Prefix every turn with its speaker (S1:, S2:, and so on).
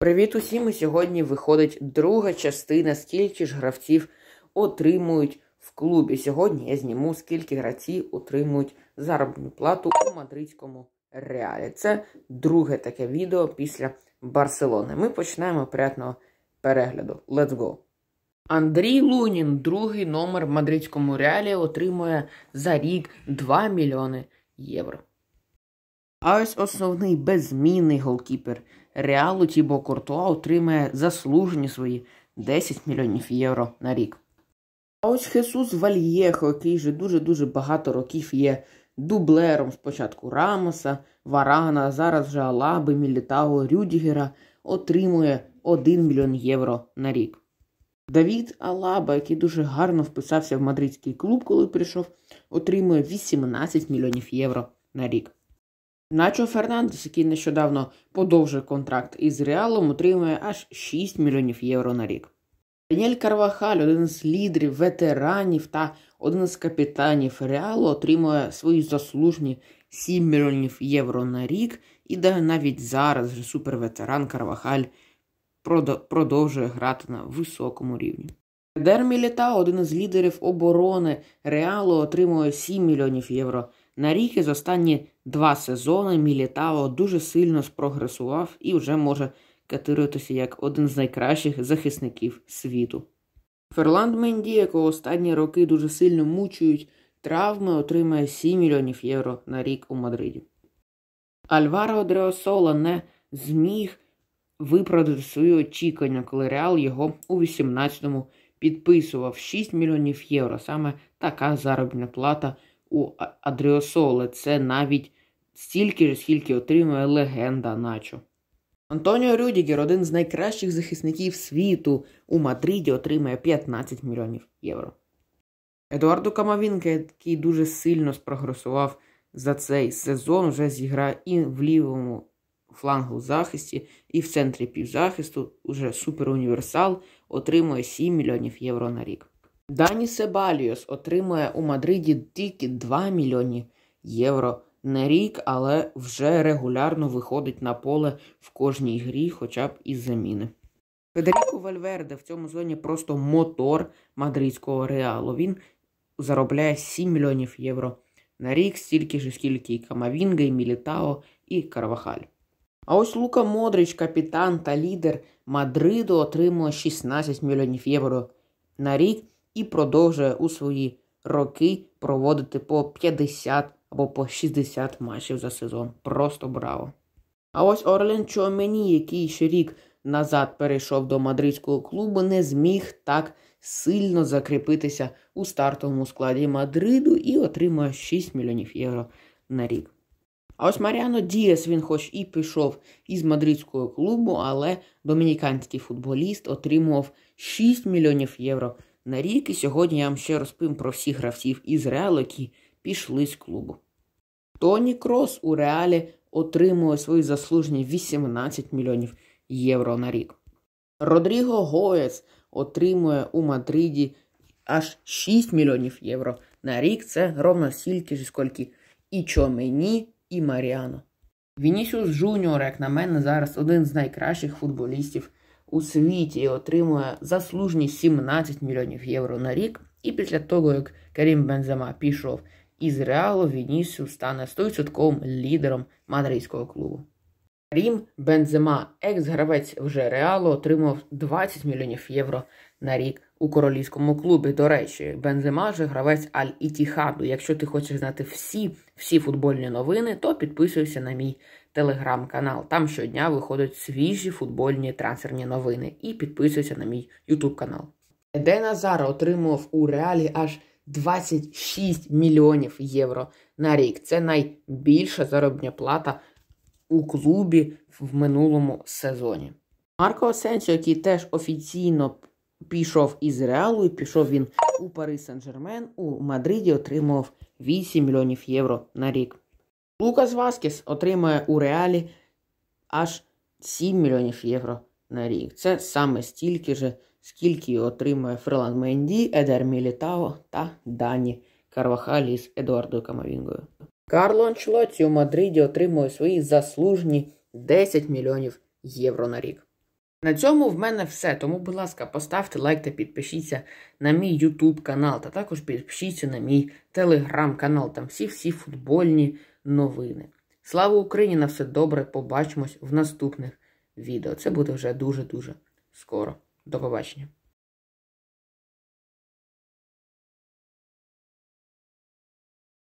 S1: Привіт усім! І сьогодні виходить друга частина, скільки ж гравців отримують в клубі. Сьогодні я зніму, скільки гравці отримують заробітну плату у мадридському реалі. Це друге таке відео після Барселони. Ми починаємо приятного перегляду. Let's go! Андрій Лунін, другий номер в мадридському реалі, отримує за рік 2 мільйони євро. А ось основний беззмінний голкіпер Реалу Тібо Куртуа отримає заслужені свої 10 мільйонів євро на рік. А ось Хесус Вальєхо, який вже дуже-дуже багато років є дублером спочатку Рамоса, Варана, зараз вже Алаби, Мілітао, Рюдігера, отримує 1 мільйон євро на рік. Давід Алаба, який дуже гарно вписався в мадридський клуб, коли прийшов, отримує 18 мільйонів євро на рік. Начо Фернандес, який нещодавно подовжив контракт із Реалом, отримує аж 6 мільйонів євро на рік. Даніель Карвахаль, один з лідерів, ветеранів та один з капітанів Реалу, отримує свої заслужені 7 мільйонів євро на рік, і де навіть зараз вже суперветеран Карвахаль продовжує грати на високому рівні. Дермі Мілітао, один з лідерів оборони Реалу, отримує 7 мільйонів євро на Наріки за останні два сезони Мілітао дуже сильно спрогресував і вже може катиритися як один з найкращих захисників світу. Ферланд Менді, якого останні роки дуже сильно мучують травми, отримає 7 мільйонів євро на рік у Мадриді. Альваро Дреосола не зміг виправдати свої очікування, коли Реал його у 18-му підписував 6 мільйонів євро. Саме така заробітна плата у Адріосоле. Це навіть стільки ж, скільки отримує легенда Начо. Антоніо Рюдігер, один з найкращих захисників світу у Мадриді, отримує 15 мільйонів євро. Едуарду Камавінке, який дуже сильно спрогресував за цей сезон, вже зіграє і в лівому флангу захисті, і в центрі півзахисту, уже суперуніверсал, отримує 7 мільйонів євро на рік. Дані Себаліос отримує у Мадриді тільки 2 мільйони євро на рік, але вже регулярно виходить на поле в кожній грі, хоча б із заміни. Федеріко Вальверде в цьому зоні просто мотор мадридського реалу. Він заробляє 7 мільйонів євро на рік, стільки ж, скільки і Камавінга, і Мілітао, і Карвахаль. А ось Лука Модрич, капітан та лідер Мадриду, отримує 16 мільйонів євро на рік і продовжує у свої роки проводити по 50 або по 60 матчів за сезон. Просто браво! А ось Орлен Чомені, який ще рік назад перейшов до мадридського клубу, не зміг так сильно закріпитися у стартовому складі Мадриду і отримує 6 мільйонів євро на рік. А ось Маріано Діас він хоч і пішов із мадридського клубу, але домініканський футболіст отримував 6 мільйонів євро на рік, і сьогодні я вам ще розповім про всіх гравців із Реалу, які пішли з клубу. Тоні Крос у Реалі отримує свої заслужені 18 мільйонів євро на рік. Родріго Гоєц отримує у Мадриді аж 6 мільйонів євро на рік. Це ровно стільки ж, скільки і Чомені, і Маріано. Вінісіус Джуніор, як на мене, зараз один з найкращих футболістів у світі і отримує заслужені 17 мільйонів євро на рік. І після того, як Карім Бензема пішов із реалу, Вінісіус стане 100% лідером мадридського клубу. Крім Бензема, екс-гравець вже реалу отримав 20 мільйонів євро на рік у королівському клубі. До речі, Бензема вже гравець Аль Ітіхаду. Якщо ти хочеш знати всі всі футбольні новини, то підписуйся на мій телеграм-канал. Там щодня виходять свіжі футбольні трансферні новини. І підписуйся на мій ютуб канал. Де Назар отримав у реалі аж 26 мільйонів євро на рік. Це найбільша заробітня плата у клубі в минулому сезоні. Марко Осенсіо, який теж офіційно пішов із реалу, і пішов він у Пари Сен-Жермен, у Мадриді отримав 8 мільйонів євро на рік. Лукас Васкес отримає у реалі аж 7 мільйонів євро на рік. Це саме стільки ж, скільки отримує Ферлан Менді, Едер Мілітао та Дані Карвахалі з Едуардою Камавінгою. Карло Анчелоті у Мадриді отримує свої заслужені 10 мільйонів євро на рік. На цьому в мене все. Тому, будь ласка, поставте лайк та підпишіться на мій YouTube канал, та також підпишіться на мій телеграм канал. Там всі-всі футбольні новини. Слава Україні! На все добре. Побачимось в наступних відео. Це буде вже дуже-дуже скоро. До побачення!